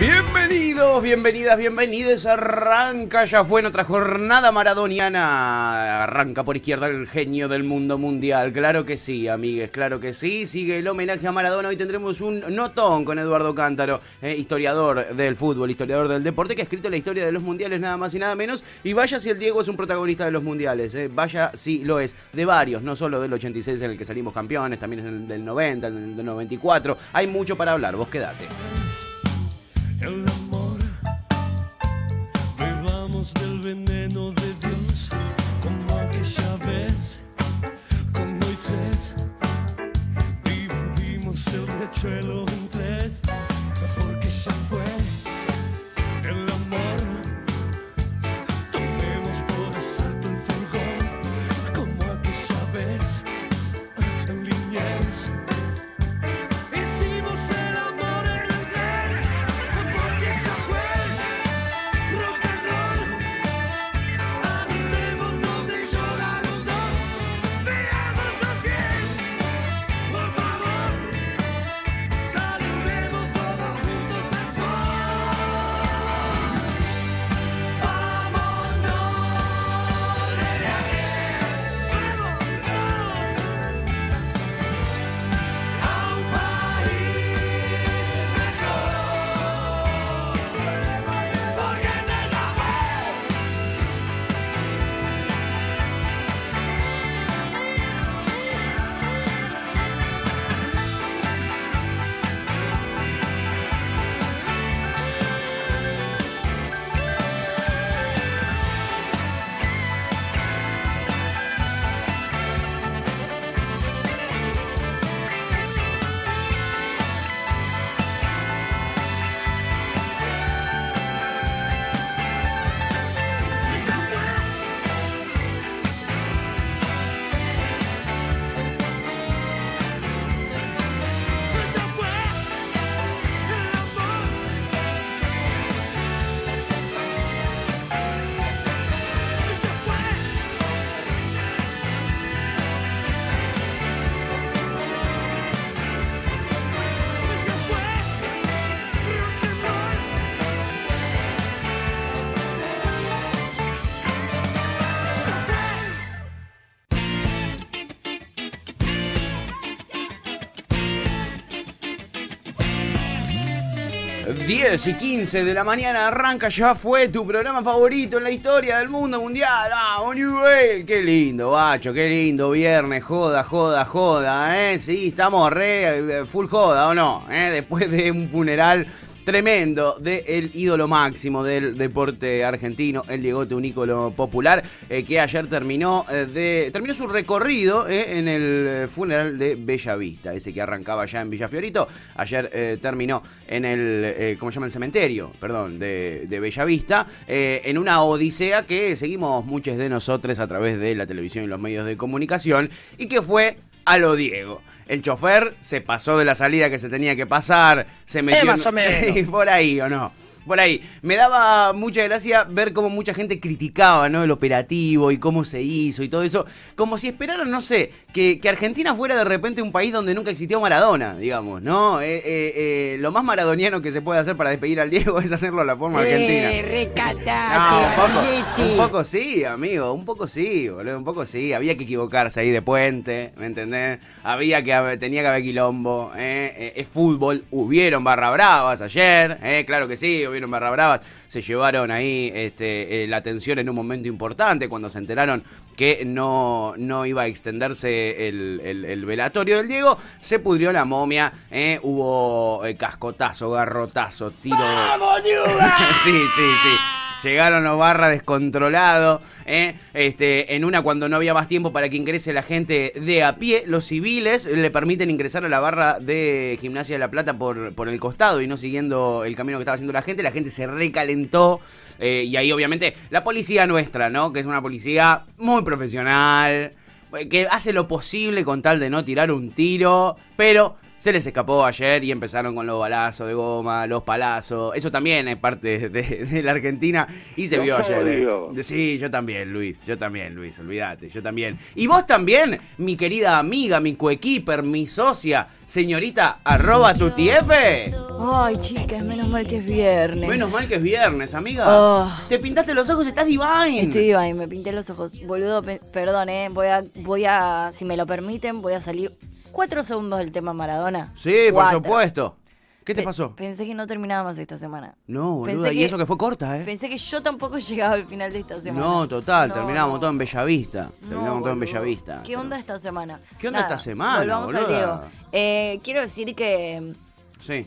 Bienvenidos, bienvenidas, bienvenidos. Arranca, ya fue en otra jornada maradoniana. Arranca por izquierda el genio del mundo mundial. Claro que sí, amigues, claro que sí. Sigue el homenaje a Maradona. Hoy tendremos un notón con Eduardo Cántaro, eh, historiador del fútbol, historiador del deporte, que ha escrito la historia de los mundiales nada más y nada menos. Y vaya si el Diego es un protagonista de los mundiales, eh, vaya si lo es. De varios, no solo del 86 en el que salimos campeones, también en el del 90, en el del 94. Hay mucho para hablar, vos quedate. del veneno de Dios, como aquella vez con Moisés. Dividimos el rechuelo 10 y 15 de la mañana arranca, ya fue tu programa favorito en la historia del mundo mundial. Ah, nivel, qué lindo, bacho, qué lindo, viernes, joda, joda, joda, ¿eh? Sí, estamos re eh, full joda, ¿o no? ¿Eh? Después de un funeral tremendo del ídolo máximo del deporte argentino, el Diegote Unícolo Popular, eh, que ayer terminó, eh, de, terminó su recorrido eh, en el funeral de Bellavista, ese que arrancaba ya en Villafiorito. Fiorito. Ayer terminó en el, ¿cómo se llama? El cementerio, perdón, de, de Bellavista, en una odisea que seguimos muchos de nosotros a través de la televisión y los medios de comunicación y que fue a lo Diego el chofer se pasó de la salida que se tenía que pasar, se metió... por ahí, ¿o no? por ahí. Me daba mucha gracia ver cómo mucha gente criticaba, ¿no? El operativo y cómo se hizo y todo eso. Como si esperaran, no sé, que, Argentina fuera de repente un país donde nunca existió Maradona, digamos, ¿no? Eh, eh, eh, lo más maradoniano que se puede hacer para despedir al Diego es hacerlo a la forma argentina. un, poco, sí, amigo, un poco sí, boludo, un poco sí. Había que equivocarse ahí de puente, ¿me entendés? Había que, tenía que haber quilombo, es fútbol, hubieron barra bravas ayer, claro que sí, bravas, se llevaron ahí este, eh, la atención en un momento importante cuando se enteraron que no, no iba a extenderse el, velatorio del Diego, se pudrió la momia, eh, hubo eh, cascotazo, garrotazo, tiro... ¡Vamos, sí, sí, sí. Llegaron a barra descontrolado, ¿eh? Este, en una, cuando no había más tiempo para que ingrese la gente de a pie, los civiles le permiten ingresar a la barra de Gimnasia de la Plata por, por el costado y no siguiendo el camino que estaba haciendo la gente. La gente se recalentó. Eh, y ahí, obviamente, la policía nuestra, ¿no? Que es una policía muy profesional. Que hace lo posible con tal de no tirar un tiro. Pero se les escapó ayer y empezaron con los balazos de goma, los palazos. Eso también es parte de, la Argentina y se vio ayer. ¿eh? Sí, yo también, Luis. Yo también, Luis. Olvídate, yo también. Y vos también, mi querida amiga, mi coequiper, mi socia, señorita arroba tu Ay, chicas, menos mal que es viernes. Menos mal que es viernes, amiga. Ah. Te pintaste los ojos, estás divine. Estoy divine, me pinté los ojos. Boludo, perdón, eh. Voy a, voy a, si me lo permiten, voy a salir cuatro segundos del tema Maradona? Sí, por supuesto. ¿Qué te pasó? Pensé que no terminábamos esta semana. No, boluda, y eso que fue corta, ¿eh? Pensé que yo tampoco llegaba al final de esta semana. No, total, terminábamos todo en Bellavista. terminamos todo en Bellavista. ¿Qué onda esta semana? ¿Qué onda esta semana? Eh, quiero decir que. Sí.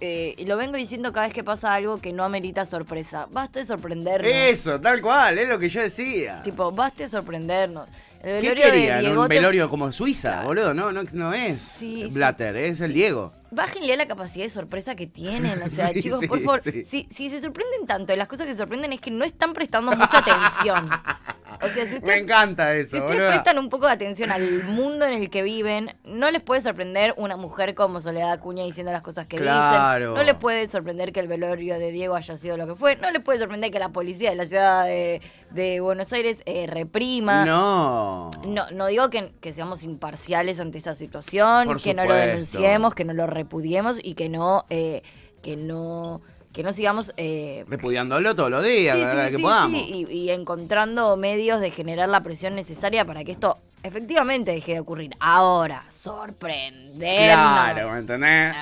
Eh, lo vengo diciendo cada vez que pasa algo que no amerita sorpresa. Basta de sorprendernos. Eso, tal cual, es lo que yo decía. Tipo, basta de sorprendernos. ¿Qué querían? ¿Un velorio como Suiza, boludo? No, no, no es Blatter, es el Diego. Bájenle a la capacidad de sorpresa que tienen. O sea, chicos, por favor, si, se sorprenden tanto, las cosas que se sorprenden es que no están prestando mucha atención. O sea, si Me encanta eso. Si ustedes prestan un poco de atención al mundo en el que viven, no les puede sorprender una mujer como Soledad Acuña diciendo las cosas que dice. No les puede sorprender que el velorio de Diego haya sido lo que fue. No les puede sorprender que la policía de la ciudad de, Buenos Aires eh, reprima. No. No, no digo que, seamos imparciales ante esta situación, que no lo denunciemos, que no lo repudiemos y que no, eh, que no que no sigamos... Eh, Repudiándolo todos los días, que podamos. Y, encontrando medios de generar la presión necesaria para que esto efectivamente deje de ocurrir. Ahora, sorprender Claro, ¿me entendés?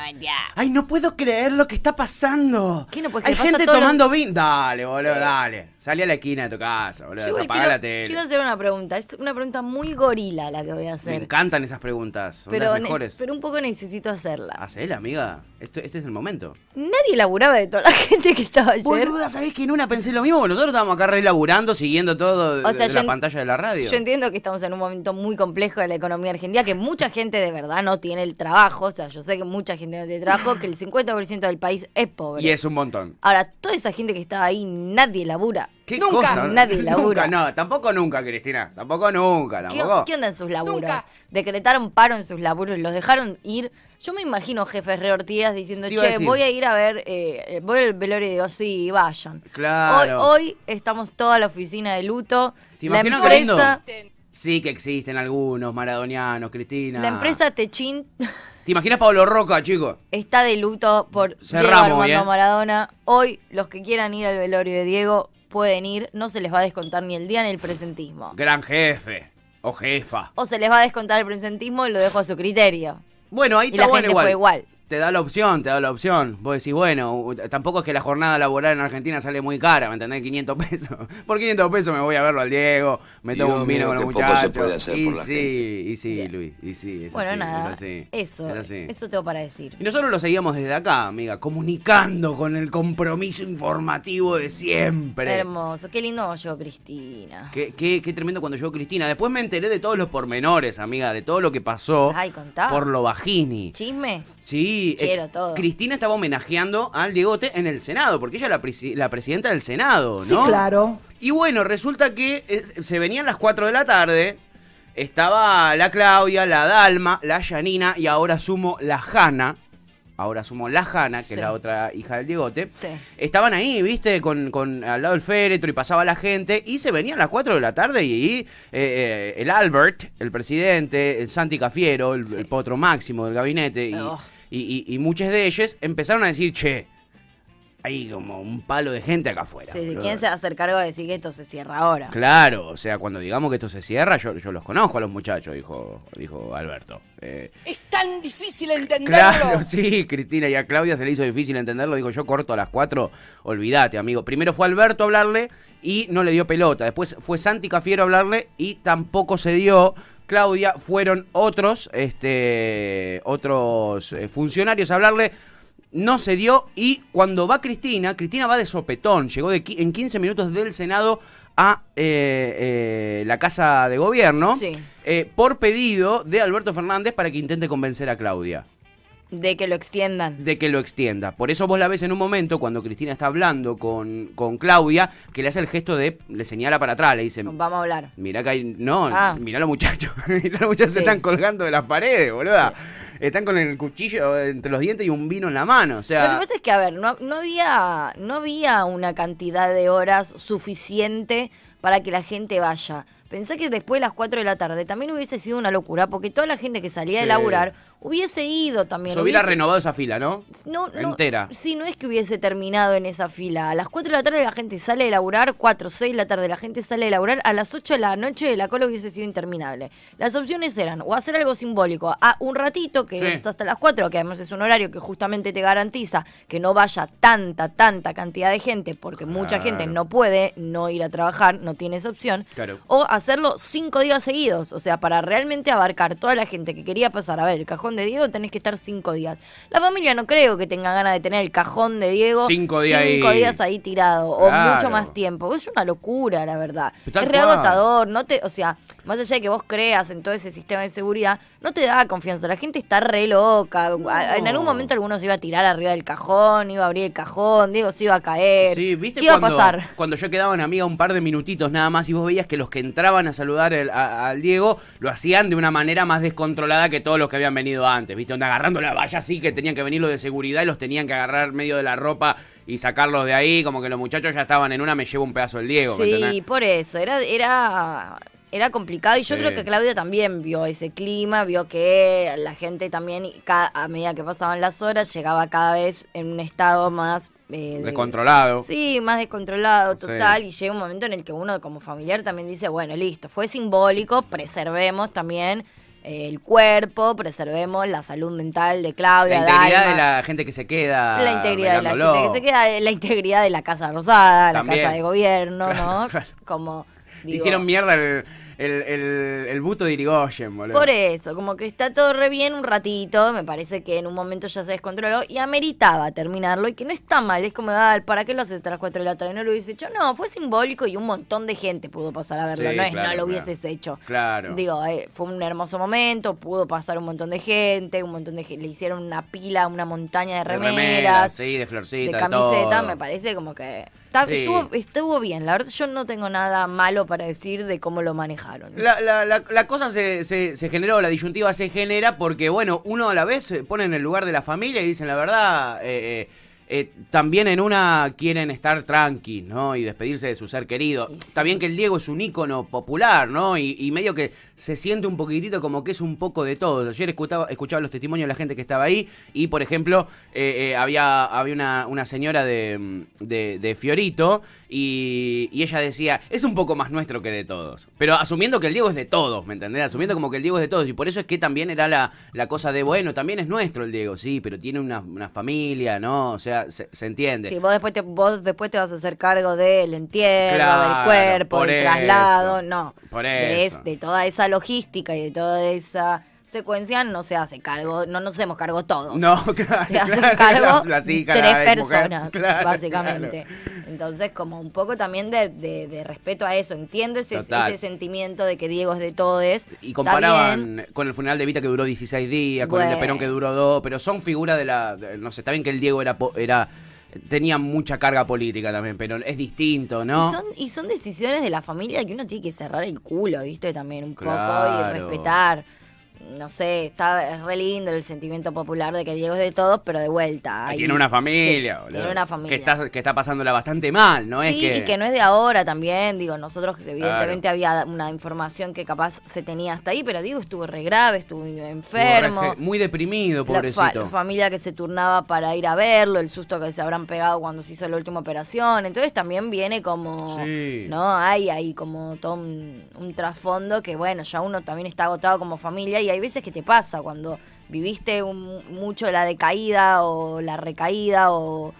Ay, no puedo creer lo que está pasando. Hay gente tomando vino. Dale, boludo, dale. Salí a la esquina de tu casa, boludo. Yo, quiero, la Quiero hacer una pregunta. Es una pregunta muy gorila la que voy a hacer. Me encantan esas preguntas. Son pero las mejores. Pero un poco necesito hacerla. Hacela, amiga. este es el momento. Nadie laburaba de toda la gente que estaba ayer. Boluda, ¿sabés que en una pensé lo mismo? Nosotros estábamos acá re siguiendo todo de, la pantalla de la radio. Yo entiendo que estamos en un momento muy complejo de la economía argentina, que mucha gente de verdad no tiene el trabajo. O sea, yo sé que mucha gente no tiene trabajo, que el 50% del país es pobre. Y es un montón. Ahora, toda esa gente que estaba ahí, nadie labura. ¿Qué nunca cosa? nadie labura. Nunca, no, tampoco nunca, Cristina. Tampoco nunca, tampoco. ¿Qué, qué onda en sus laburas? Decretaron paro en sus laburos, los dejaron ir. Yo me imagino jefes reortidas diciendo, che, voy a ir a ver, eh, voy al velorio de digo, sí, vayan. Claro. Hoy, estamos toda la oficina de luto. ¿Te la empresa... sí que existen algunos, maradonianos, Cristina. La empresa Techín... ¿Te imaginas Pablo Roca, chico? Está de luto por Cerramos, Diego Armando Maradona. Hoy, los que quieran ir al velorio de Diego, pueden ir, no se les va a descontar ni el día ni el presentismo. Gran jefe o jefa. O se les va a descontar el presentismo y lo dejo a su criterio. Bueno, ahí y la gente Fue igual te da la opción, te da la opción. Vos decís, bueno, tampoco es que la jornada laboral en Argentina sale muy cara, ¿me entendés? 500 pesos. Por 500 pesos me voy a verlo al Diego, me tomo un vino con los muchachos. sí, y sí, Luis, y sí, bueno, así, nada, es así, Eso, eso tengo para decir. Y nosotros lo seguíamos desde acá, amiga, comunicando con el compromiso informativo de siempre. Hermoso, qué lindo yo, Cristina. Qué, tremendo cuando llegó Cristina. Después me enteré de todos los pormenores, amiga, de todo lo que pasó por lo bajini. ¿Chisme? Sí, eh, todo. Cristina estaba homenajeando al Diegote en el Senado, porque ella es la, presidenta del Senado, ¿no? Sí, claro. Y bueno, resulta que eh, se venían las 4 de la tarde, estaba la Claudia, la Dalma, la Yanina y ahora sumo la Jana. Ahora sumo la Jana, que es la otra hija del Diegote. Estaban ahí, viste, con, al lado del féretro y pasaba la gente. Y se venían las 4 de la tarde y, eh, el Albert, el presidente, el Santi Cafiero, el, potro máximo del gabinete. Y, oh y, muchas de ellas empezaron a decir, che, hay como un palo de gente acá afuera. Sí, ¿quién se va a hacer cargo de decir que esto se cierra ahora? Claro, o sea, cuando digamos que esto se cierra, yo, yo los conozco a los muchachos, dijo, dijo Alberto. Eh, es tan difícil entenderlo. Claro, sí, Cristina, y a Claudia se le hizo difícil entenderlo, dijo, yo corto a las cuatro, olvídate, amigo. Primero fue Alberto a hablarle y no le dio pelota, después fue Santi Cafiero a hablarle y tampoco se dio, Claudia, fueron otros, este, otros eh, funcionarios a hablarle. No se dio y cuando va Cristina, Cristina va de sopetón, llegó de en 15 minutos del Senado a eh, eh, la Casa de Gobierno por pedido de Alberto Fernández para que intente convencer a Claudia. De que lo extiendan. De que lo extienda. Por eso vos la ves en un momento cuando Cristina está hablando con, con Claudia, que le hace el gesto de, le señala para atrás, le dice... Vamos a hablar. Mirá que hay... No, mira ah. mirá los muchachos. mirá los muchachos se están colgando de las paredes, boluda. Están con el cuchillo entre los dientes y un vino en la mano, o sea... Lo que pasa es que, a ver, no, había, no había una cantidad de horas suficiente para que la gente vaya. Pensé que después de las 4 de la tarde también hubiese sido una locura, porque toda la gente que salía a de laburar hubiese ido también. Se hubiera renovado esa fila, ¿no? No, no. Entera. Sí, no es que hubiese terminado en esa fila. A las 4 de la tarde la gente sale a laburar, 4, 6 de la tarde la gente sale a laburar, a las 8 de la noche la cola hubiese sido interminable. Las opciones eran o hacer algo simbólico a un ratito, que es hasta las 4, que además es un horario que justamente te garantiza que no vaya tanta, tanta cantidad de gente, porque mucha gente no puede no ir a trabajar, no tiene esa opción. Claro. O hacerlo 5 días seguidos, o sea, para realmente abarcar toda la gente que quería pasar a ver el cajón de Diego, tenés que estar cinco días. La familia no creo que tenga ganas de tener el cajón de Diego cinco días, ahí. tirado o mucho más tiempo. Es una locura, la verdad. es reagotador, no te, o sea, más allá de que vos creas en todo ese sistema de seguridad, no te da confianza. La gente está re loca. En algún momento alguno se iba a tirar arriba del cajón, iba a abrir el cajón, Diego se iba a caer. Sí, ¿viste iba a pasar? Cuando yo quedaba en amiga un par de minutitos nada más y vos veías que los que entraban a saludar al Diego lo hacían de una manera más descontrolada que todos los que habían venido antes, ¿viste? Onda agarrando la valla así que tenían que venir los de seguridad y los tenían que agarrar medio de la ropa y sacarlos de ahí, como que los muchachos ya estaban en una, me llevo un pedazo el Diego. Sí, por eso, era, era era complicado y yo creo que Claudia también vio ese clima, vio que la gente también, a medida que pasaban las horas, llegaba cada vez en un estado más... Eh, descontrolado. sí, más descontrolado, total, y llega un momento en el que uno como familiar también dice, bueno, listo, fue simbólico, preservemos también eh, el cuerpo, preservemos la salud mental de Claudia. La integridad de la gente que se queda. La integridad de la gente que se queda, la integridad de la Casa Rosada, la Casa de Gobierno, ¿no? Como. Hicieron mierda el, el, el, el buto de Irigoyen, boludo. Por eso, como que está todo re bien un ratito, me parece que en un momento ya se descontroló y ameritaba terminarlo y que no está mal, es como, ¿para qué lo haces tras cuatro de la tarde? No lo hubiese hecho, no, fue simbólico y un montón de gente pudo pasar a verlo, no es, no lo hubieses hecho. Claro. Digo, eh, fue un hermoso momento, pudo pasar un montón de gente, un montón de le hicieron una pila, una montaña de remeras. De sí, de florcitas. De camiseta, me parece como que estuvo, bien, la verdad yo no tengo nada malo para decir de cómo lo manejaron. La, cosa se, se, generó, la disyuntiva se genera porque, bueno, uno a la vez se pone en el lugar de la familia y dicen la verdad... Eh, eh eh, también en una quieren estar tranqui, ¿no? Y despedirse de su ser querido. Está bien que el Diego es un ícono popular, ¿no? Y, medio que se siente un poquitito como que es un poco de todo. Ayer escuchaba, escuchaba los testimonios de la gente que estaba ahí y, por ejemplo, eh, eh, había, había una, señora de, de, de Fiorito y, ella decía, es un poco más nuestro que de todos. Pero asumiendo que el Diego es de todos, ¿me entendés? Asumiendo como que el Diego es de todos. Y por eso es que también era la, la cosa de, bueno, también es nuestro el Diego, sí, pero tiene una, familia, ¿no? O sea, se, entiende. Sí, vos después, te, vos después te vas a hacer cargo del entierro, del cuerpo, del traslado, no. Por eso. de toda esa logística y de toda esa secuencia no se hace cargo, no nos hacemos cargo todos. No, claro. Se hace cargo tres personas, básicamente. Entonces, como un poco también de, de, respeto a eso. Entiendo ese, sentimiento de que Diego es de todos Y comparaban con el funeral de Vita que duró 16 días, con el de Perón que duró dos, pero son figuras de la... no sé, está bien que el Diego era... era tenía mucha carga política también, pero es distinto, ¿no? Y son, y son decisiones de la familia que uno tiene que cerrar el culo, ¿viste? También un poco y respetar no sé, está re lindo el sentimiento popular de que Diego es de todos, pero de vuelta. tiene una familia, Tiene una familia. Que está, que está pasándola bastante mal, ¿no? es que... y que no es de ahora también. Digo, nosotros evidentemente había una información que capaz se tenía hasta ahí, pero digo estuvo re grave, estuvo enfermo. muy deprimido, pobrecito. La, familia que se turnaba para ir a verlo, el susto que se habrán pegado cuando se hizo la última operación. Entonces también viene como, ¿no? Hay ahí como todo un, un trasfondo que, bueno, ya uno también está agotado como familia y hay veces que te pasa cuando viviste mucho la decaída o la recaída o,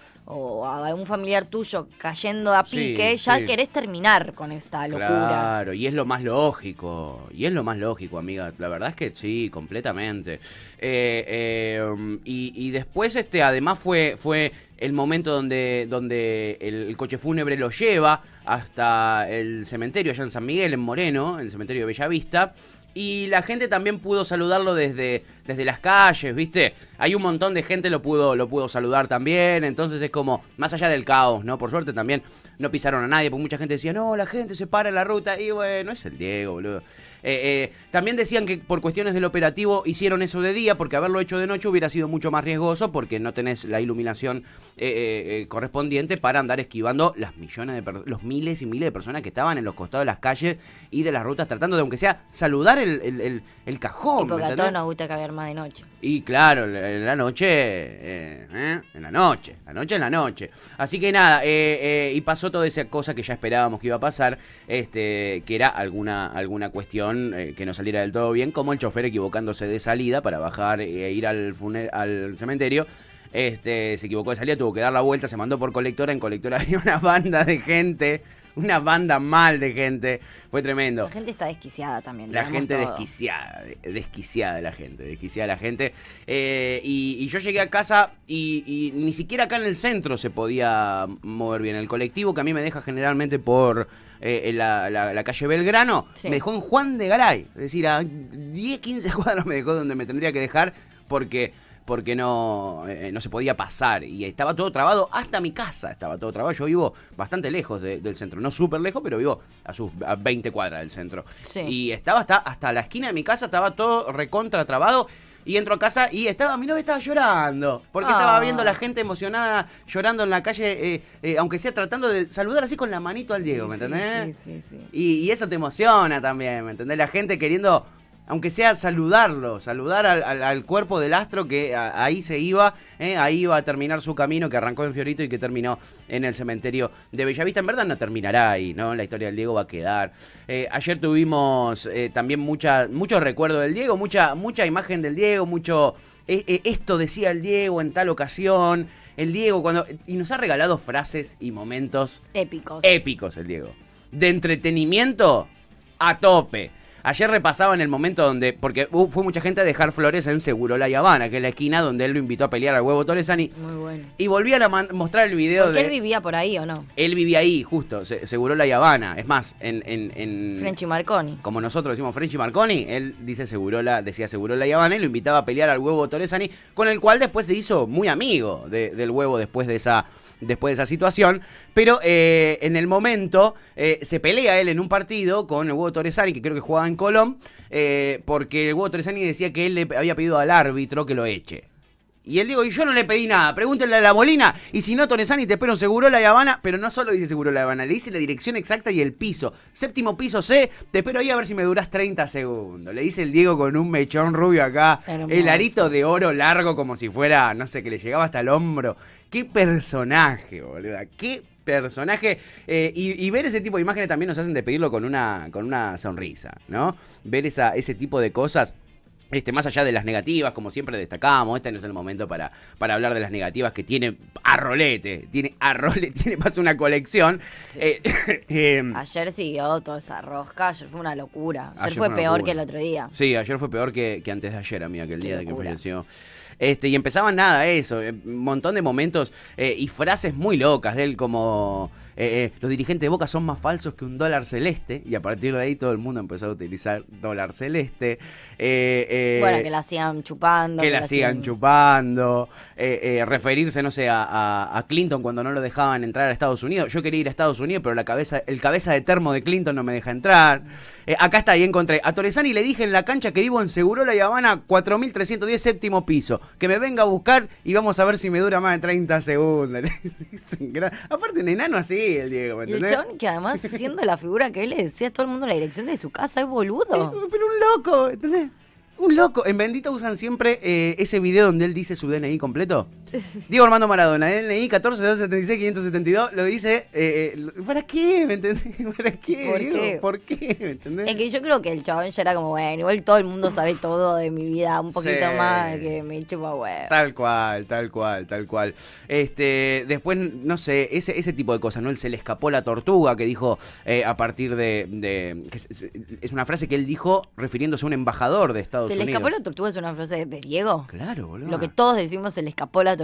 a algún familiar tuyo cayendo a pique, ya querés terminar con esta locura. Claro, y es lo más lógico, y es lo más lógico, amiga. La verdad es que sí, completamente. Eh, em, y, después, este, además fue, fue el momento donde, donde el, el, coche fúnebre lo lleva hasta el cementerio allá en San Miguel, en Moreno, en el cementerio de Bellavista. Y la gente también pudo saludarlo desde de las calles, ¿viste? Hay un montón de gente lo pudo, lo pudo saludar también, entonces es como, más allá del caos, ¿no? Por suerte también no pisaron a nadie, porque mucha gente decía, no, la gente se para en la ruta, y bueno, es el Diego, boludo. Eh, eh, también decían que por cuestiones del operativo hicieron eso de día, porque haberlo hecho de noche hubiera sido mucho más riesgoso, porque no tenés la iluminación eh, correspondiente para andar esquivando las millones de los miles y miles de personas que estaban en los costados de las calles y de las rutas, tratando de, aunque sea, saludar el, cajón. Y porque gusta que de noche. Y claro, en la noche, eh, ¿eh? en la noche, la noche en la noche. Así que nada, eh, y pasó toda esa cosa que ya esperábamos que iba a pasar, este, que era alguna, alguna cuestión que no saliera del todo bien, como el chofer equivocándose de salida para bajar e, e ir al, al cementerio. Este, se equivocó de salida, tuvo que dar la vuelta, se mandó por colectora, en colectora había una banda de gente una banda mal de gente. Fue tremendo. La gente está desquiciada también. La gente desquiciada, desquiciada la gente, desquiciada la gente. Eh, y, yo llegué a casa y, ni siquiera acá en el centro se podía mover bien. El colectivo que a mí me deja generalmente por eh, la, calle Belgrano, me dejó en Juan de Garay. Es decir, a 10, 15 cuadros me dejó donde me tendría que dejar porque porque no, eh, eh, no se podía pasar y estaba todo trabado, hasta mi casa estaba todo trabado. Yo vivo bastante lejos del centro, no súper lejos, pero vivo a sus a 20 cuadras del centro. Y estaba hasta, hasta la esquina de mi casa, estaba todo recontra trabado. Y entro a casa y estaba, mi novia estaba llorando. Porque estaba ah. viendo a la gente emocionada, llorando en la calle, eh, aunque sea tratando de saludar así con la manito al Diego, ¿me entendés? Sí, sí, sí. Y, y, eso te emociona también, ¿me entendés? La gente queriendo aunque sea saludarlo, saludar al, cuerpo del astro que ahí se iba, ¿eh? ahí iba a terminar su camino que arrancó en Fiorito y que terminó en el cementerio de Bellavista. En verdad no terminará ahí, ¿no? La historia del Diego va a quedar. Eh, ayer tuvimos eh, también muchos recuerdos del Diego, mucha, mucha imagen del Diego, mucho... E, e, esto decía el Diego en tal ocasión el Diego cuando y nos ha regalado frases y momentos épicos. Épicos el Diego. De entretenimiento a tope. Ayer repasaba en el momento donde, porque fue mucha gente a dejar flores en Segurola la Habana, que es la esquina donde él lo invitó a pelear al huevo Torresani. Muy bueno. Y volvían a mostrar el video Porque de... Él vivía por ahí o no? Él vivía ahí, justo, seguro la y Es más, en... en, en Frenchy Marconi. Como nosotros decimos Frenchy Marconi, él dice la. decía seguro la Habana y lo invitaba a pelear al huevo Torresani, con el cual después se hizo muy amigo del huevo después de esa después de esa situación. Pero eh, en el momento eh, se pelea él en un partido con el huevo Torresani, que creo que jugaba en Colón, eh, porque el huevo Torresani decía que él le había pedido al árbitro que lo eche. Y él digo, y yo no le pedí nada, pregúntenle a la bolina, y si no, Torresani, te espero seguro la Habana, pero no solo dice Seguro La Habana, le dice la dirección exacta y el piso. Séptimo piso C, te espero ahí a ver si me duras 30 segundos. Le dice el Diego con un mechón rubio acá, el arito de oro largo como si fuera, no sé, que le llegaba hasta el hombro. Qué personaje, boluda. Qué personaje. Eh, y, ver ese tipo de imágenes también nos hacen despedirlo con una, con una sonrisa, ¿no? Ver esa, ese tipo de cosas. Este, más allá de las negativas, como siempre destacamos, este no es el momento para, para hablar de las negativas que tiene arrolete, tiene arrolete, tiene más una colección. Eh, em, ayer siguió toda esa rosca, ayer fue una locura. Ayer, fue, peor que el otro día. Sí, ayer fue peor que, antes de ayer, amiga, que el día de que falleció. Este, y empezaba nada, eso, eh, un montón de momentos eh, y frases muy locas de él como... Eh, eh, los dirigentes de Boca son más falsos que un dólar celeste, y a partir de ahí todo el mundo empezó a utilizar dólar celeste. Eh, bueno, que la sigan chupando. Que, la, sigan, chupando. referirse, no sé, a, Clinton cuando no lo dejaban entrar a Estados Unidos. Yo quería ir a Estados Unidos, pero la cabeza, el cabeza de termo de Clinton no me deja entrar. acá está, ahí encontré. A Torresani le dije en la cancha que vivo en Segurola y Habana 4310 séptimo piso. Que me venga a buscar y vamos a ver si me dura más de 30 segundos. Aparte, un enano así, el Diego, el John, que además, siendo la figura que él le decía a todo el mundo la dirección de su casa, es boludo. Eh, pero un loco, ¿entendés? Un loco. En Bendito usan siempre eh, ese video donde él dice su DNI completo. Diego Armando Maradona, ¿eh? NI 14-276-572, lo dice. Eh, eh, ¿Para qué? ¿Me entendés? ¿Para qué? ¿Por qué? ¿Por qué? ¿Me entendés? Es que yo creo que el chabón ya era como, bueno, igual todo el mundo sabe todo de mi vida, un poquito más que me chupa huevo. Tal cual, tal cual, tal cual. Este, después, no sé, ese, ese tipo de cosas, ¿no? Él se le escapó la tortuga que dijo a partir de. es, una frase que él dijo refiriéndose a un embajador de Estados Unidos. ¿Se le escapó la tortuga? Es una frase de Diego. Claro, boludo. Lo que todos decimos se le escapó la tortuga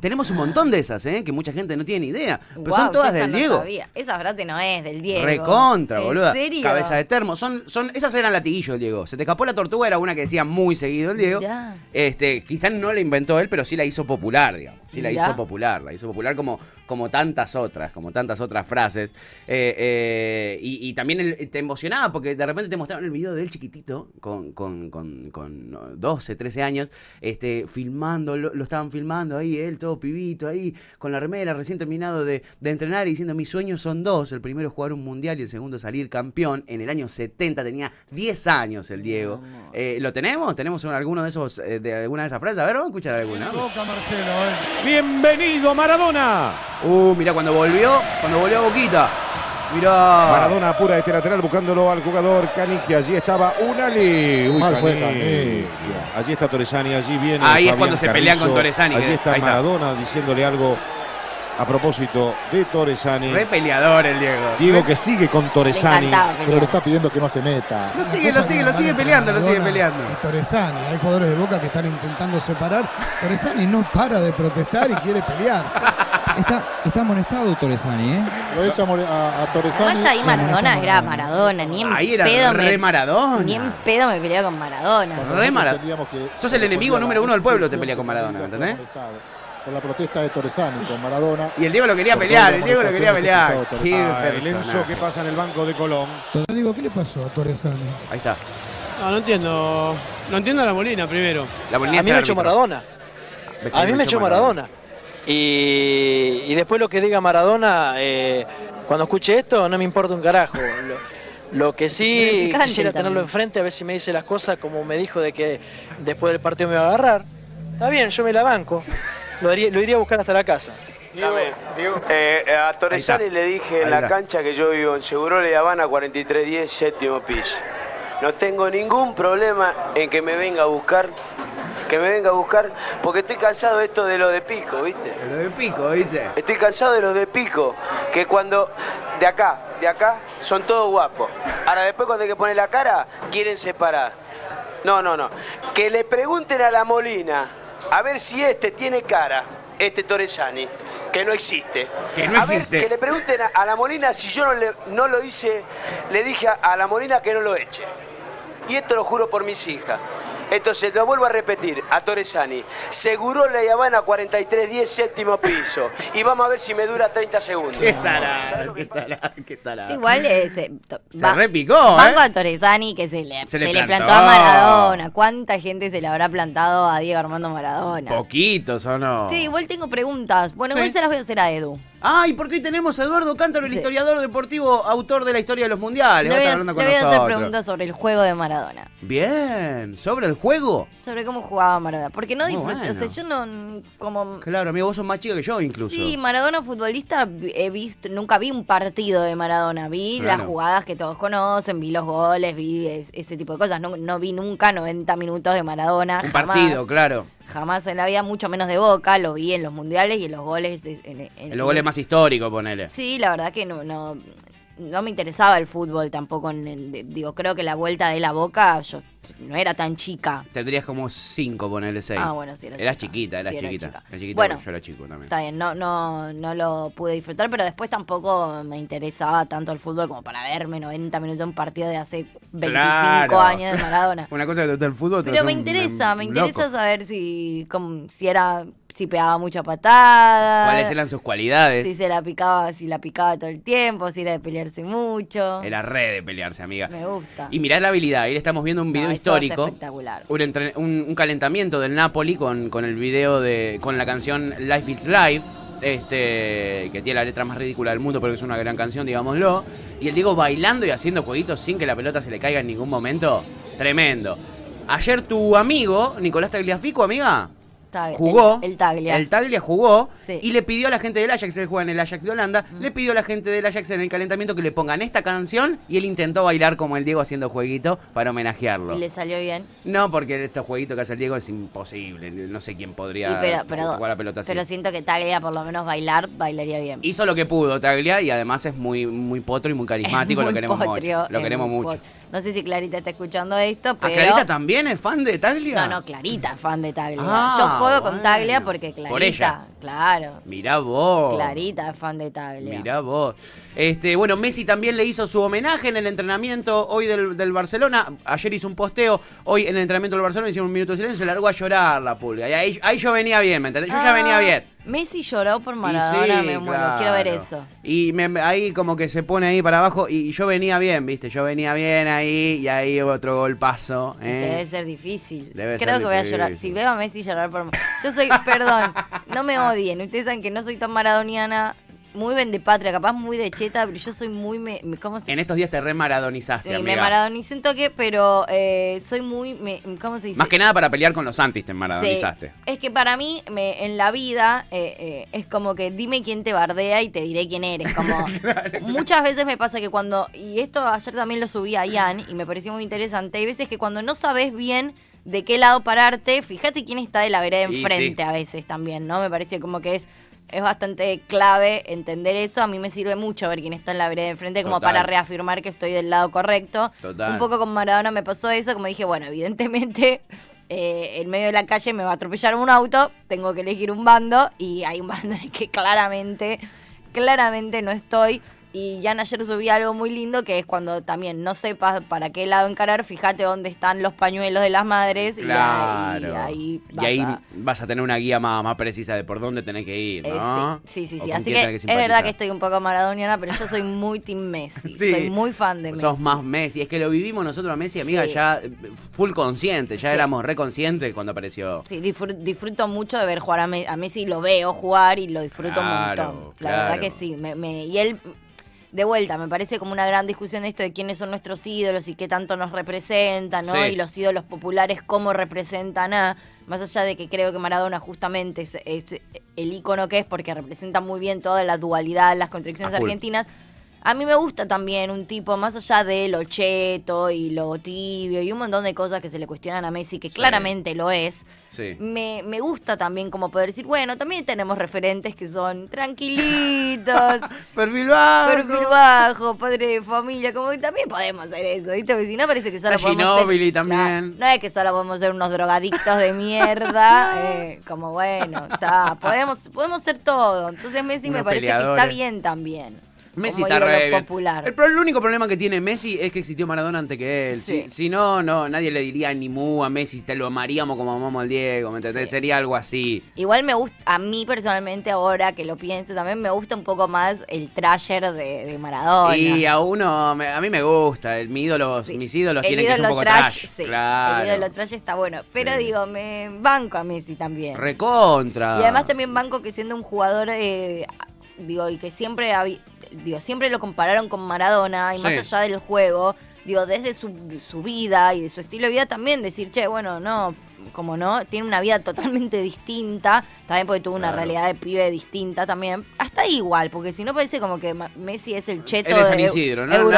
tenemos un montón de esas, ¿eh? que mucha gente no tiene ni idea. Pero son todas del Diego. Esa frase no es del Diego. Recontra, boluda. Cabeza de termo. Son, son, esas eran latiguillos Diego. Se te escapó la tortuga, era una que decía muy seguido el Diego. Este, quizás no la inventó él, pero sí la hizo popular, digamos. Sí la hizo popular. La hizo popular como como tantas otras, como tantas otras frases. Eh, eh, y, también te emocionaba porque de repente te mostraron el video de él chiquitito, con, con, 12, 13 años, este, filmando, lo, estaban filmando ahí, él todo pibito, ahí, con la remera, recién terminado de, entrenar y diciendo, mis sueños son dos, el primero jugar un mundial y el segundo salir campeón. En el año 70 tenía 10 años el Diego. Eh, ¿Lo tenemos? ¿Tenemos alguno de esos, de alguna de esas frases? A ver, vamos a escuchar alguna. bienvenido Marcelo, Bienvenido Maradona. Uh, mirá, cuando volvió, cuando volvió a Boquita. Mirá. Maradona apura este lateral buscándolo al jugador Canigia. Allí estaba Unali. Uy, Mal Allí está Torresani, allí viene. Ahí es cuando se pelean con Torresani. Allí eh. está, Maradona diciéndole algo a propósito de Torresani. Re peleador el Diego. Diego que sigue con Torresani. pero le está pidiendo que no se meta. Lo sigue, lo sigue, lo sigue peleando, lo sigue peleando. Y Torresani, hay jugadores de Boca que están intentando separar. Torresani no para de protestar y quiere pelearse está, está amonestado Torresani, ¿eh? Lo echa a, a Torresani. Además, ahí Maradona era Maradona. Ni en ahí era pedo re me, Maradona. Ni en pedo me peleaba con Maradona. Re Sos el enemigo número uno del pueblo, te pelea con Maradona, ¿entendés? Por la protesta de Torresani con Maradona. Y el Diego lo quería pelear, el Diego lo quería pelear. Qué el pasa en el banco de Colón. Entonces digo, ¿qué le pasó a Torresani? Ahí está. No, no entiendo. No entiendo a la Molina primero. a mí me echó Maradona. A mí me echó Maradona. Y, después lo que diga Maradona, eh, cuando escuche esto, no me importa un carajo. Lo, que sí quisiera tenerlo enfrente, a ver si me dice las cosas como me dijo de que después del partido me iba a agarrar. Está bien, yo me la banco. Lo iría, a buscar hasta la casa. Eh, a Torresani le dije en la cancha que yo vivo en Seguro de Habana 4310, séptimo piso. No tengo ningún problema en que me venga a buscar que me venga a buscar, porque estoy cansado de esto de lo de pico, ¿viste? De lo de pico, ¿viste? Estoy cansado de lo de pico, que cuando de acá, de acá, son todos guapos. Ahora después cuando hay que poner la cara, quieren separar. No, no, no. Que le pregunten a la Molina, a ver si este tiene cara, este Torresani, que no existe. Que no existe. que le pregunten a, la Molina si yo no, no lo hice, le dije a la Molina que no lo eche. Y esto lo juro por mis hijas. Entonces, lo vuelvo a repetir, a Torresani. Seguro La 43, 4310, séptimo piso. Y vamos a ver si me dura 30 segundos. ¿Qué estará? ¿Qué estará? ¿Qué igual eh, se, repicó. Mango ¿eh? a Torresani que se le, plantó. a Maradona. ¿Cuánta gente se le habrá plantado a Diego Armando Maradona? Poquitos o no. Sí, igual tengo preguntas. Bueno, hoy se las voy a hacer a Edu. Ay, ah, por porque hoy tenemos a Eduardo Cántaro, el historiador deportivo, autor de la historia de los mundiales. Le voy a, con hacer preguntas sobre el juego de Maradona. Bien, ¿sobre el juego? Sobre cómo jugaba Maradona. Porque no disfruté, o sea, yo no como... Claro, amigo, vos sos más chica que yo incluso. Sí, Maradona futbolista, he visto, nunca vi un partido de Maradona. Vi las jugadas que todos conocen, vi los goles, vi ese tipo de cosas. No, vi nunca 90 minutos de Maradona. Un partido, claro jamás en la vida, mucho menos de Boca, lo vi en los mundiales y en los goles. En, los goles más históricos, ponele. Sí, la verdad que no, no, no me interesaba el fútbol tampoco. digo, creo que la vuelta de la Boca, yo no era tan chica. Tendrías como cinco, ponerle seis. Ah, bueno, sí, era Eras chiquita, eras chiquita. Era chiquita bueno, yo era chico también. Está bien, no, no, no lo pude disfrutar, pero después tampoco me interesaba tanto el fútbol como para verme 90 minutos de un partido de hace 25 años de Maradona. Una cosa que el fútbol, otra Pero me interesa, me interesa saber si, como, si era si pegaba mucha patada. ¿Cuáles eran sus cualidades? Si se la picaba, si la picaba todo el tiempo, si era de pelearse mucho. Era re de pelearse, amiga. Me gusta. Y mirá la habilidad, ahí le estamos viendo un video histórico. Es espectacular. Un, calentamiento del Napoli con, con el video de. con la canción Life is Life este, que tiene la letra más ridícula del mundo, pero es una gran canción, digámoslo. Y el Diego bailando y haciendo jueguitos sin que la pelota se le caiga en ningún momento. Tremendo. Ayer tu amigo, Nicolás Tagliafico, amiga, jugó. El, Taglia. El Taglia jugó y le pidió a la gente del Ajax, él juega en el Ajax de Holanda, mm. le pidió a la gente del Ajax en el calentamiento que le pongan esta canción y él intentó bailar como el Diego haciendo jueguito para homenajearlo. ¿Y le salió bien? No, porque este jueguito que hace el Diego es imposible. No sé quién podría jugar la pelota así. Pero siento que Taglia, por lo menos bailar, bailaría bien. Hizo lo que pudo Taglia y además es muy, muy potro y muy carismático, lo queremos mucho. Lo queremos mucho. No sé si Clarita está escuchando esto, ah, pero... Clarita también es fan de Taglia? No, no, Clarita es fan de Taglia. Ah, Yo juego con Taglia porque Clarita... Por ella. Claro. Mirá vos. Clarita fan de table. Mirá vos. Este, bueno, Messi también le hizo su homenaje en el entrenamiento hoy del, Barcelona. Ayer hizo un posteo, hoy en el entrenamiento del Barcelona hicimos un minuto de silencio, se largó a llorar la pulga. Y ahí, ahí yo venía bien, ¿me entendés? Yo ya ah, venía bien. Messi lloró por Maradona, me quiero ver eso. Y ahí como que se pone ahí para abajo y yo venía bien, ¿viste? Yo venía bien ahí y ahí otro golpazo. ¿eh? Debe ser difícil. Debe Creo que voy a llorar. Si veo a Messi llorar por... Yo soy, perdón, no me voy bien, Ustedes saben que no soy tan maradoniana, muy patria, capaz muy de cheta, pero yo soy muy... Me, En estos días te remaradonizaste, Sí, me maradonicé un toque, pero eh, soy muy... ¿Cómo se dice? Más que nada para pelear con los antis te maradonizaste. Es que para mí, en la vida, eh, eh, es como que dime quién te bardea y te diré quién eres. Como Muchas veces me pasa que cuando... Y esto ayer también lo subí a Ian y me pareció muy interesante. Hay veces que cuando no sabes bien de qué lado pararte, fíjate quién está de la vereda enfrente a veces también, ¿no? Me parece como que es es bastante clave entender eso. A mí me sirve mucho ver quién está en la vereda enfrente, como para reafirmar que estoy del lado correcto. Un poco con Maradona me pasó eso, como dije, bueno, evidentemente eh, en medio de la calle me va a atropellar un auto, tengo que elegir un bando y hay un bando en el que claramente, claramente no estoy. Y Jan ayer subí algo muy lindo que es cuando también no sepas para qué lado encarar, fíjate dónde están los pañuelos de las madres claro. y ahí, vas, a... tener una guía más, precisa de por dónde tenés que ir, eh, ¿no? sí, sí, sí. Así que, es verdad que estoy un poco maradoniana, pero yo soy muy team Messi. Soy muy fan de Messi. Sos más Messi. Es que lo vivimos nosotros a Messi, amiga, ya full consciente. Ya éramos reconscientes cuando apareció. Sí, disfruto mucho de ver jugar a, Messi. a, Messi. Lo veo jugar y lo disfruto un montón. La verdad que sí. y él de vuelta, me parece como una gran discusión esto de quiénes son nuestros ídolos y qué tanto nos representan, ¿no? Y los ídolos populares, cómo representan a. Más allá de que creo que Maradona justamente es, es el ícono que es porque representa muy bien toda la dualidad, las contradicciones argentinas. A mí me gusta también un tipo, más allá de lo cheto y lo tibio y un montón de cosas que se le cuestionan a Messi, que claramente lo es. Sí. Me, me, gusta también como poder decir, bueno, también tenemos referentes que son tranquilitos. perfil bajo. Perfil bajo, padre de familia, como que también podemos hacer eso, ¿viste? Porque si no parece que solo podemos ser, también. No, es que solo podemos ser unos drogadictos de mierda, eh, como bueno, está, podemos, podemos ser todo. Entonces Messi me parece que está bien también. Messi está re popular. El, único problema que tiene Messi es que existió Maradona antes que él. Si, no, no, nadie le diría ni mu a Messi, te lo amaríamos como amamos al Diego, ¿me entendés? Sería algo así. Igual me gusta, a mí personalmente ahora que lo pienso, también me gusta un poco más el trasher de, Maradona. Y a uno, a mí me gusta, mi mis ídolos tienen que ser un poco trash. El ídolo trash está bueno. Pero digo, me banco a Messi también. Recontra. Y además también banco que siendo un jugador, eh, digo, y que siempre digo, siempre lo compararon con Maradona y más allá del juego, digo, desde su, su vida y de su estilo de vida también decir, che, bueno, no, como no, tiene una vida totalmente distinta, también porque tuvo una realidad de pibe distinta también. Hasta igual, porque si no parece como que Messi es el cheto Él es ¿no? Europeo,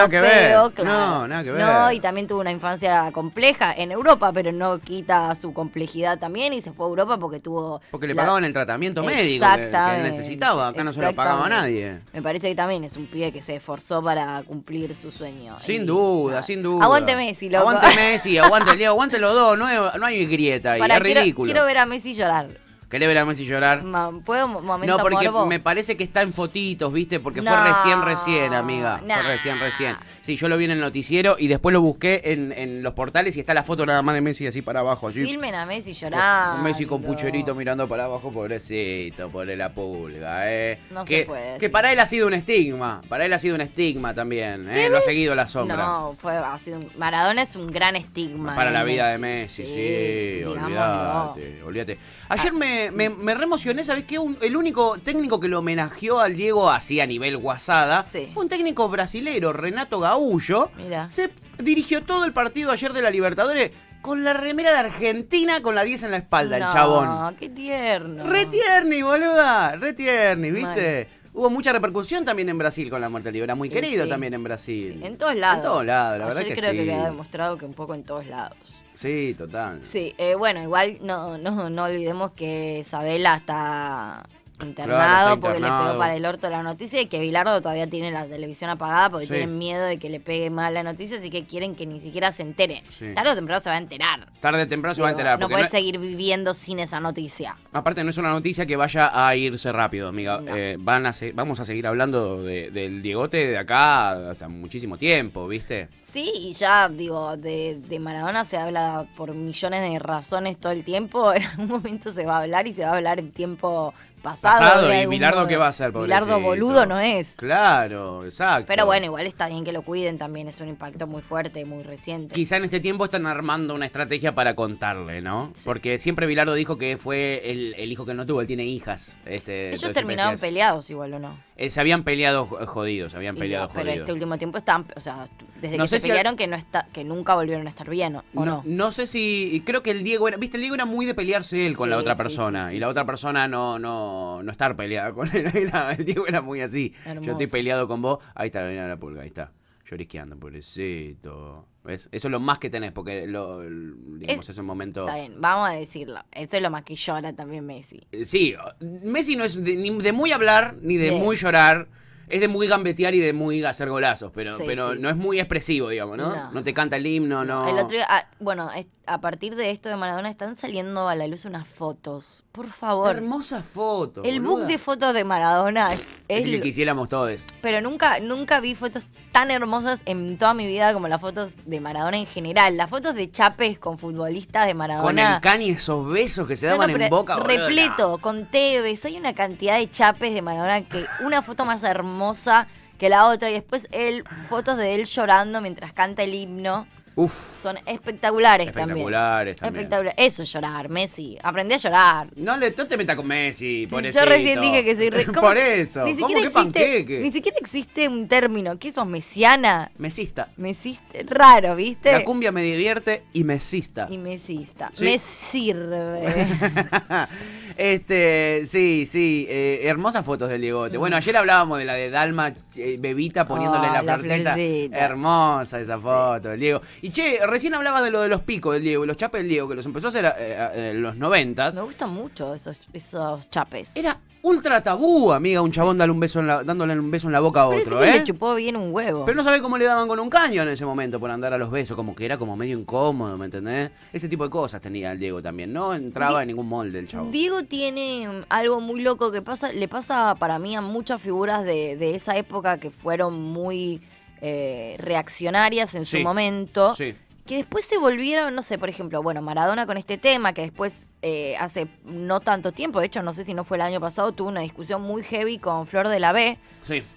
nada que ver. No, y también tuvo una infancia compleja en Europa, pero no quita su complejidad también y se fue a Europa porque tuvo... Porque le pagaban el tratamiento médico que, necesitaba, acá no se lo pagaba a nadie. Me parece que también es un pibe que se esforzó para cumplir su sueño. Sin duda, sin duda. Aguante Messi, Aguante Messi, aguante Leo, aguante los dos, no no hay grieta. Y es ridículo. Quiero, ver a Messi llorar. ¿Querés ver a Messi llorar? ¿Puedo No, porque me parece que está en fotitos, ¿viste? Porque fue recién, recién, amiga. fue recién, recién. Sí, yo lo vi en el noticiero y después lo busqué en, los portales y está la foto nada más de Messi así para abajo. Filmen a Messi llorando. Messi con pucherito mirando para abajo, pobrecito, pobre la pulga, ¿eh? No que, se puede. Que para él ha sido un estigma. Para él ha sido un estigma también. ¿eh? Lo ha seguido la sombra. No, fue, Maradona es un gran estigma. Para la vida de Messi, sí. olvídate, olvídate. Ayer me, me, me qué? el único técnico que lo homenajeó al Diego así a nivel guasada fue un técnico brasilero, Renato Gabriel Baullo, se dirigió todo el partido ayer de la Libertadores con la remera de Argentina con la 10 en la espalda, el chabón. qué tierno. Retierni, boluda, retierni, ¿viste? Hubo mucha repercusión también en Brasil con la muerte del Era muy querido también en Brasil. Sí, en todos lados. En todos lados, la verdad que creo que ha demostrado que un poco en todos lados. Sí, total. Sí, eh, bueno, igual no, no olvidemos que Isabela está internado, porque le pegó para el orto la noticia y que Bilardo todavía tiene la televisión apagada porque tienen miedo de que le pegue mal la noticia, así que quieren que ni siquiera se entere. Tarde o temprano se va a enterar. Tarde o temprano se va a enterar. No puedes seguir viviendo sin esa noticia. Aparte, no es una noticia que vaya a irse rápido, amiga. Eh, van a vamos a seguir hablando del Diegote de acá hasta muchísimo tiempo, ¿viste? Sí, y ya, digo, de, de Maradona se habla por millones de razones todo el tiempo. En algún momento se va a hablar y se va a hablar en tiempo pasado. y Bilardo, ¿qué va a hacer? Bilardo boludo no es. Claro, exacto. Pero bueno, igual está bien que lo cuiden también, es un impacto muy fuerte, muy reciente. Quizá en este tiempo están armando una estrategia para contarle, ¿no? Porque siempre Vilardo dijo que fue el, hijo que no tuvo, él tiene hijas. Este, Ellos terminaron peleados igual o no. Eh, se habían peleado eh, jodidos, se habían peleado jodidos. pero este último tiempo están, o sea, desde que se pelearon que no está, que nunca volvieron a estar bien, ¿o no, no? sé si, creo que el Diego era, viste, el Diego era muy de pelearse él con la otra persona, y la otra persona no, no, no estar peleada con él, el Diego era muy así, yo estoy peleado con vos, ahí está, la de la pulga, ahí está llorisqueando, pobrecito. ¿Ves? Eso es lo más que tenés, porque lo, digamos, es, un momento. Está bien, vamos a decirlo. Eso es lo más que llora también Messi. Sí, Messi no es de, ni de muy hablar, ni de. muy llorar es de muy gambetear y de muy hacer golazos, pero, pero no es muy expresivo, digamos, ¿no? ¿no? te canta el himno, no. Ah, bueno, a partir de esto de Maradona están saliendo a la luz unas fotos. Por favor. Hermosas fotos. El book de fotos de Maradona es, lo que quisiéramos todos. Pero nunca, nunca vi fotos tan hermosas en toda mi vida como las fotos de Maradona en general. Las fotos de Chapes con futbolistas de Maradona. Con el Cani, esos besos que se daban en boca, Repleto, con Tevez. Hay una cantidad de Chapes de Maradona que una foto más hermosa que la otra. Y después él, fotos de él llorando mientras canta el himno. Son espectaculares, espectaculares también. Eso es llorar, Messi. Aprendí a llorar. No, le, te metas con Messi, por eso. yo recién dije que soy re... Por eso. Ni siquiera, existe, un término. ¿Qué sos, mesiana? Mesista. Mesista. Raro, ¿viste? La cumbia me divierte y mesista. Y mesista. Me sirve. este, sí, sí. Eh, hermosas fotos del ligote Bueno, ayer hablábamos de la de Dalma eh, Bebita poniéndole ah, la, la, Hermosa esa foto, Diego. Y che, recién hablaba de lo de los picos del Diego, los chapes del Diego, que los empezó a hacer eh, eh, en los noventas. Me gustan mucho esos, esos chapes. Era ultra tabú, amiga, un chabón darle un beso dándole un beso en la boca a otro, ¿eh? Le chupó bien un huevo. Pero no sabe cómo le daban con un caño en ese momento por andar a los besos, como que era como medio incómodo, ¿me entendés? Ese tipo de cosas tenía el Diego también, no entraba en ningún molde el chabón. Diego tiene um, algo muy loco que pasa, le pasa para mí a muchas figuras de, de esa época que fueron muy eh, reaccionarias en su momento. Que después se volvieron, no sé, por ejemplo, bueno, Maradona con este tema, que después eh, hace no tanto tiempo, de hecho no sé si no fue el año pasado, tuvo una discusión muy heavy con Flor de la B,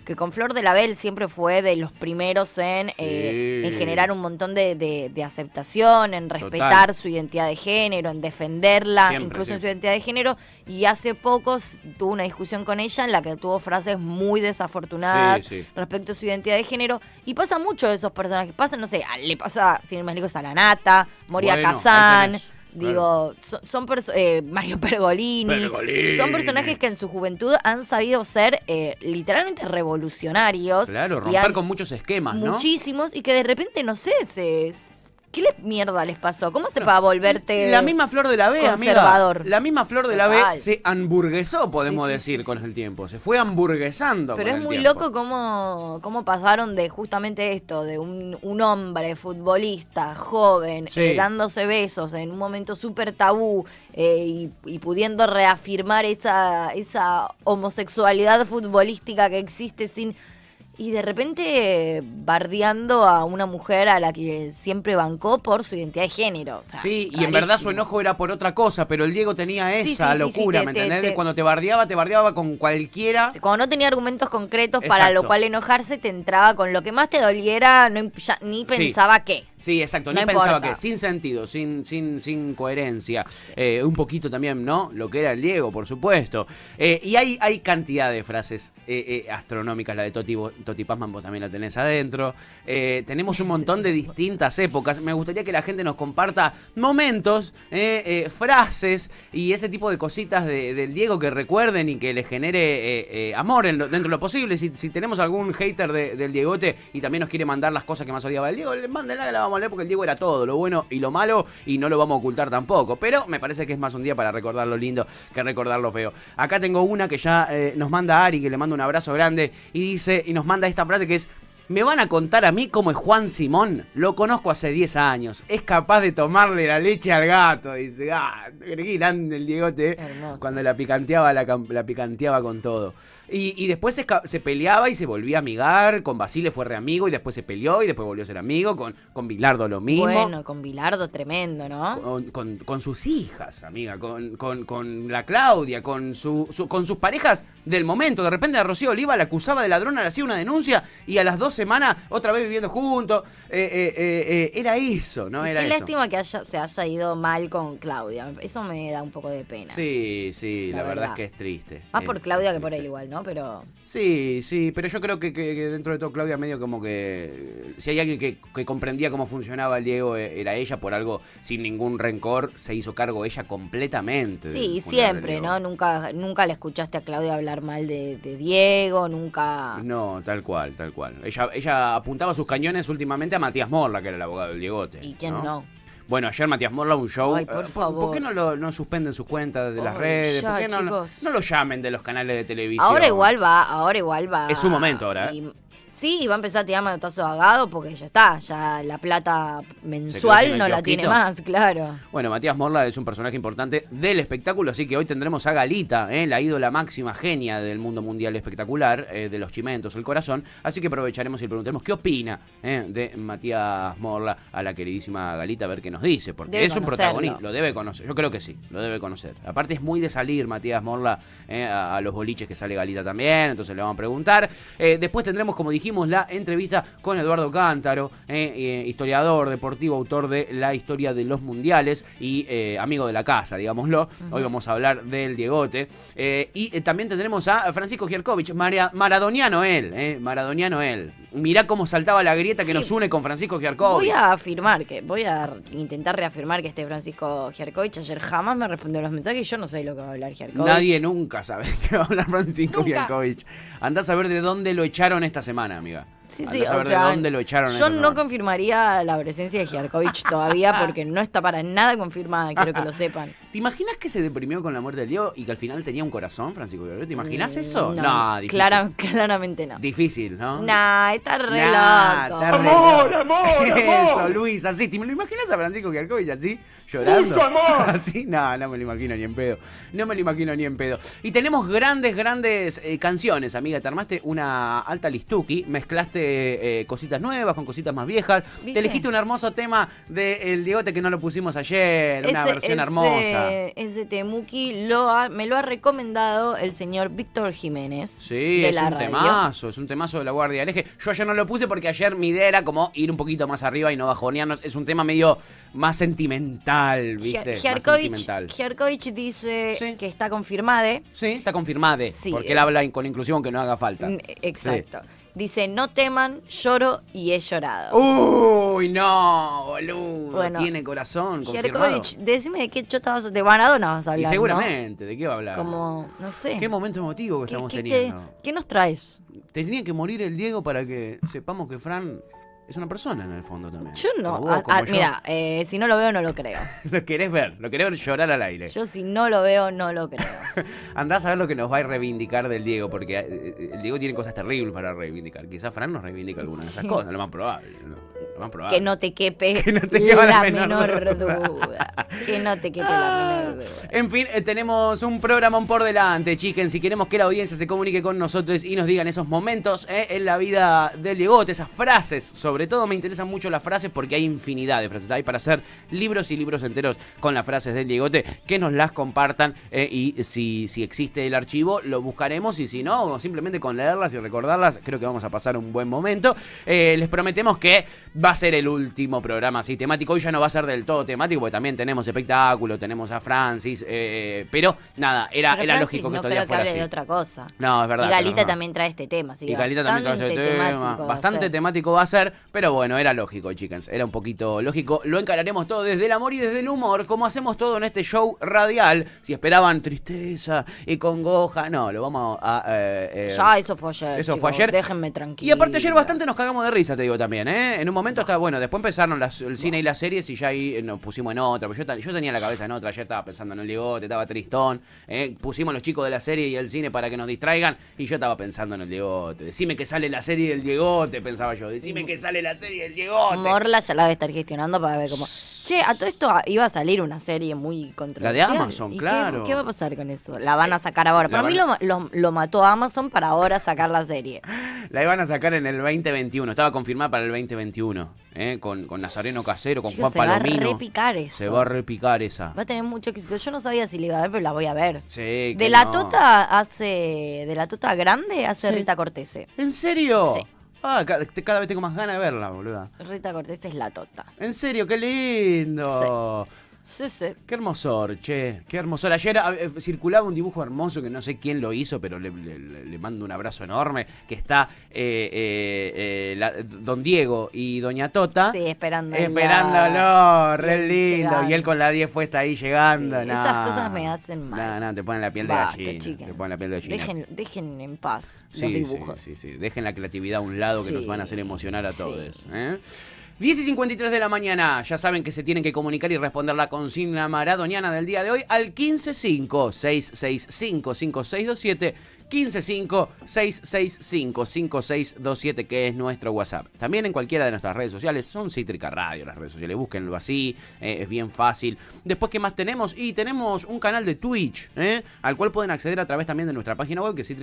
que con Flor de la B él siempre fue de los primeros en, eh, en generar un montón de, de, aceptación, en respetar su identidad de género, en defenderla, incluso en su identidad de género, y hace poco tuvo una discusión con ella en la que tuvo frases muy desafortunadas respecto a su identidad de género, y pasa mucho de esos personajes, pasan no sé, le pasa, sin más lejos, a la nata, Moria Kazán. Digo, son, eh, Mario Pergolini, Son personajes que en su juventud han sabido ser eh, literalmente revolucionarios. Claro, romper con muchos esquemas, muchísimos, Muchísimos, y que de repente, no sé, se, ¿Qué les mierda les pasó? ¿Cómo se va a volverte La misma flor de la B, conservador? La misma flor de la B se hamburguesó, podemos decir, con el tiempo. Se fue hamburguesando. Pero es muy loco cómo, cómo pasaron de justamente esto, de un, hombre futbolista joven eh, dándose besos en un momento súper tabú eh, y, pudiendo reafirmar esa, esa homosexualidad futbolística que existe sin y de repente bardeando a una mujer a la que siempre bancó por su identidad de género. sí, y en verdad su enojo era por otra cosa, pero el Diego tenía esa locura, ¿me entendés? Cuando te bardeaba, te bardeaba con cualquiera. cuando no tenía argumentos concretos para lo cual enojarse, te entraba con lo que más te doliera, ni pensaba qué. Sí, exacto, ni pensaba qué. Sin sentido, sin, sin, sin coherencia. Eh, un poquito también, ¿no? Lo que era el Diego, por supuesto. Eh, y hay, hay cantidad de frases eh, astronómicas, la de Totivo. Toti Pazman vos también la tenés adentro. Eh, tenemos un montón de distintas épocas. Me gustaría que la gente nos comparta momentos, eh, eh, frases y ese tipo de cositas del Diego que recuerden y que les genere amor dentro de lo posible. Si, si tenemos algún hater del Diegote y también nos quiere mandar las cosas que más odiaba el Diego, mándenla que la vamos a leer porque el Diego era todo, lo bueno y lo malo, y no lo vamos a ocultar tampoco. Pero me parece que es más un día para recordar lo lindo que recordar lo feo. Acá tengo una que ya nos manda Ari, que le manda un abrazo grande, y dice, y nos manda anda esta frase que es ¿Me van a contar a mí cómo es Juan Simón? Lo conozco hace 10 años. Es capaz de tomarle la leche al gato. Dice, ah, grande el Diegote. ¿eh? Cuando la picanteaba, la, picanteaba con todo. Y, después se, peleaba y se volvía a amigar. Con Basile fue reamigo y después se peleó y después volvió a ser amigo. Con, con Bilardo lo mismo. Bueno, con Bilardo tremendo, ¿no? Con, sus hijas, amiga. Con, con la Claudia, con, su, con sus parejas del momento. De repente a Rocío Oliva la acusaba de ladrona, le hacía una denuncia y a las dos semana, otra vez viviendo juntos. Eh, eh, eh, era eso, ¿no? era qué lástima que se haya ido mal con Claudia. Eso me da un poco de pena. Sí, sí, la, verdad. es que es triste. Más por Claudia que por él igual, ¿no? Pero. Sí, sí, pero yo creo que, dentro de todo Claudia medio como que. Si hay alguien que, comprendía cómo funcionaba el Diego, era ella, por algo sin ningún rencor, se hizo cargo ella completamente. Sí, siempre, ¿no? Nunca, nunca le escuchaste a Claudia hablar mal de, de, Diego, nunca. No, tal cual, tal cual. Ella ella apuntaba sus cañones últimamente a Matías Morla, que era el abogado del Diegote. ¿Y quién no? Bueno, ayer Matías Morla un show. Ay, por, favor. Eh, por, qué no, lo, no suspenden sus cuentas de las redes? ¿Por qué no, no, lo llamen de los canales de televisión? Ahora igual va, ahora igual va. Es su momento ahora. ¿eh? Sí, va a empezar a tirar manotazo vagado porque ya está, ya la plata mensual no la tiene más, claro. Bueno, Matías Morla es un personaje importante del espectáculo, así que hoy tendremos a Galita, ¿eh? la ídola máxima genia del mundo mundial espectacular, eh, de los chimentos, el corazón. Así que aprovecharemos y preguntaremos qué opina ¿eh? de Matías Morla a la queridísima Galita, a ver qué nos dice, porque es un protagonista, lo debe conocer, yo creo que sí, lo debe conocer. Aparte es muy de salir Matías Morla a, a, los boliches que sale Galita también, entonces le vamos a preguntar. después tendremos, como dije, dijimos, la entrevista con Eduardo Cántaro, eh, eh, historiador, deportivo, autor de la historia de los mundiales y eh, amigo de la casa, digámoslo. Hoy vamos a hablar del Diegote. y también tendremos a Francisco Jerkovich, él, Maradoniano él, mirá cómo saltaba la grieta que nos une con Francisco Giarcovich. Voy a afirmar que, voy a intentar reafirmar que este Francisco Giarcovich ayer jamás me respondió los mensajes y yo no sé lo que va a hablar Giarcovich. Nadie nunca sabe qué va a hablar Francisco Giarcovich. Andás a saber de dónde lo echaron esta semana, amiga. Yo no confirmaría la presencia de Giarkovich todavía porque no está para nada confirmada, quiero que lo sepan. ¿Te imaginas que se deprimió con la muerte de Dios y que al final tenía un corazón, Francisco ¿Te imaginas mm, eso? No, difícil. claramente no. Difícil, ¿no? No, está re Está amor, amor, Eso, Luis, así. ¿Te lo imaginas a Francisco Jarkovic así? llorando. ¡Mucho amor! Así, no, no me lo imagino ni en pedo. No me lo imagino ni en pedo. Y tenemos grandes, grandes eh, canciones, amiga. Te armaste una alta listuki, mezclaste eh, cositas nuevas con cositas más viejas. Te elegiste un hermoso tema de El Diegote que no lo pusimos ayer, una versión hermosa. Eh, ese Temuki me lo ha recomendado el señor Víctor Jiménez. Sí, es un temazo, es un temazo de la Guardia del Eje. Yo ayer no lo puse porque ayer mi idea era como ir un poquito más arriba y no bajonearnos. Es un tema medio más sentimental emocional, dice que está confirmada. Sí, está confirmada. porque él habla con inclusión que no haga falta. Exacto. Dice, no teman, lloro y he llorado. Uy, no, boludo. tiene corazón, confirmado. decime de qué chota vas a... De no vas a hablar, y seguramente, ¿de qué va a hablar? Como, no sé. Qué momento emotivo que estamos teniendo. ¿Qué nos traes? Tenía que morir el Diego para que sepamos que Fran es una persona en el fondo también. Yo no. Mira, eh, si no lo veo, no lo creo. lo querés ver, lo querés ver llorar al aire. Yo si no lo veo, no lo creo. Andás a ver lo que nos va a reivindicar del Diego, porque eh, eh, el Diego tiene cosas terribles para reivindicar. Quizás Fran nos reivindica alguna de esas cosas, lo más probable. Que no te quepe que la, menor, duda. que no te quepe la menor ah. duda. En fin, tenemos un programa por delante, chiquen. Si queremos que la audiencia se comunique con nosotros y nos digan esos momentos en la vida del Diego, esas frases sobre sobre todo me interesan mucho las frases porque hay infinidad de frases. Hay para hacer libros y libros enteros con las frases del Diegote que nos las compartan eh, y si, si existe el archivo lo buscaremos y si no, simplemente con leerlas y recordarlas creo que vamos a pasar un buen momento. Eh, les prometemos que va a ser el último programa así temático. Hoy ya no va a ser del todo temático porque también tenemos espectáculo, tenemos a Francis, eh, pero nada, era, era lógico que no todavía creo fuera que hable de otra cosa. No, es verdad. Y Galita también trae este tema. y Galita también trae este tema. Bastante temático va a ser pero bueno, era lógico, chicas, era un poquito lógico. Lo encararemos todo desde el amor y desde el humor, como hacemos todo en este show radial. Si esperaban tristeza y congoja, no, lo vamos a... Eh, eh, ya, eso fue ayer. Eso fue ayer. Déjenme tranquilo. Y aparte ayer bastante nos cagamos de risa, te digo también, ¿eh? En un momento estaba bueno, después empezaron el cine y las series y ya ahí eh, nos pusimos en otra. Yo, yo tenía la cabeza en otra, ayer estaba pensando en el ligote, estaba tristón. Pusimos los chicos de la serie y el cine para que nos distraigan y yo estaba pensando en el ligote. Decime que sale la serie del ligote, pensaba yo. Decime que sale la serie del Diegote. Morla ya la a estar gestionando para ver cómo. Che, a todo esto iba a salir una serie muy controlada La de Amazon, claro. Qué, va a pasar con eso? La van a sacar ahora. Para mí lo, lo, mató Amazon para ahora sacar la serie. La iban a sacar en el 2021. Estaba confirmada para el 2021. ¿eh? Con, Nazareno Casero, con Juan Palomino. Se va a repicar eso. Se va a repicar esa. Va a tener mucho éxito. Yo no sabía si la iba a ver, pero la voy a ver. Sí, De la Tota hace. De la Tota Grande hace Rita Cortese. ¿En serio? Sí. Ah, cada, vez tengo más ganas de verla, boluda. Rita Cortés es la tota. En serio, qué lindo. Sí, sí. Qué hermosor, che. Qué hermosor. Ayer eh, circulaba un dibujo hermoso que no sé quién lo hizo, pero le, mando un abrazo enorme. Que está eh, eh, eh Don Diego y Doña Tota. Sí, esperando. Esperándolo, re lindo. Y él con la 10 puesta ahí llegando. Esas cosas me hacen mal. No, no, te ponen la piel de gallina. Te ponen la piel de gallina. Dejen, dejen en paz los dibujos. Sí, sí, sí. Dejen la creatividad a un lado que nos van a hacer emocionar a todos. 10 y 53 de la mañana. Ya saben que se tienen que comunicar y responder la consigna maradoniana del día de hoy al 155-665-5627. 155-665-5627, que es nuestro WhatsApp. También en cualquiera de nuestras redes sociales. Son Cítrica Radio, las redes sociales. Búsquenlo así. Eh, es bien fácil. Después, ¿qué más tenemos? Y tenemos un canal de Twitch, eh, al cual pueden acceder a través también de nuestra página web, que es Y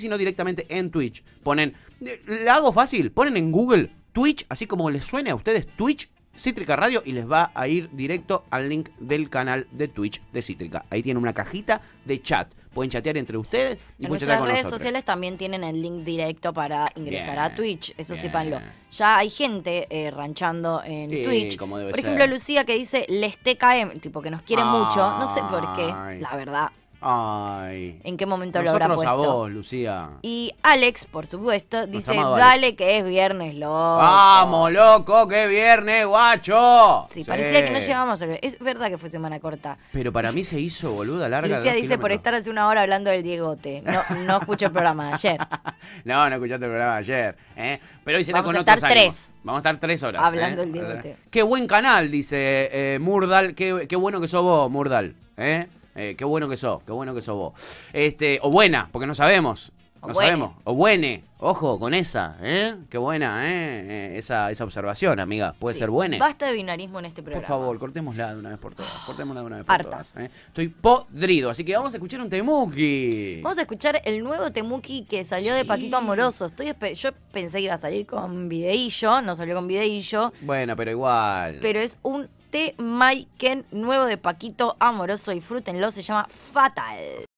si no, directamente en Twitch. Ponen. Eh, ¿La hago fácil? Ponen en Google Twitch, así como les suene a ustedes Twitch, Cítrica Radio y les va a ir directo al link del canal de Twitch de Cítrica. Ahí tienen una cajita de chat. Pueden chatear entre ustedes y en pueden chatear redes sociales también tienen el link directo para ingresar a Twitch, eso sí, sepanlo. Ya hay gente eh, ranchando en Twitch. por ejemplo, Lucía que dice les TKM, tipo que nos quiere mucho, no sé por qué, la verdad. Ay. ¿En qué momento lo habrá puesto? a vos, Lucía. Y Alex, por supuesto, dice, dale que es viernes, loco. Vamos, loco, que viernes, guacho. Sí, parecía que no ver... Es verdad que fue semana corta. Pero para mí se hizo, boluda, larga. Lucía dice, por estar hace una hora hablando del Diegote. No, no escuché el programa de ayer. no, no escuchaste el programa de ayer. ¿eh? Pero hoy será Vamos a estar tres. Vamos a estar tres horas. Hablando ¿eh? del Diegote. Qué buen canal, dice eh, Murdal. Qué, bueno que sos vos, Murdal. ¿Eh? Eh, qué bueno que sos, qué bueno que sos vos. Este, o buena, porque no sabemos. no sabemos. O buene, ojo con esa, ¿eh? Qué buena, ¿eh? eh esa, observación, amiga. Puede ser buena. Basta de binarismo en este programa. Por favor, cortémosla de una vez por todas. Cortémosla de una vez por todas. ¿eh? Estoy podrido, así que vamos a escuchar un Temuki. Vamos a escuchar el nuevo Temuki que salió de Patito Amoroso. Estoy Yo pensé que iba a salir con videillo, no salió con videillo. Bueno, pero igual. Pero es un te Maiken, nuevo de Paquito Amoroso, disfrútenlo, se llama Fatal.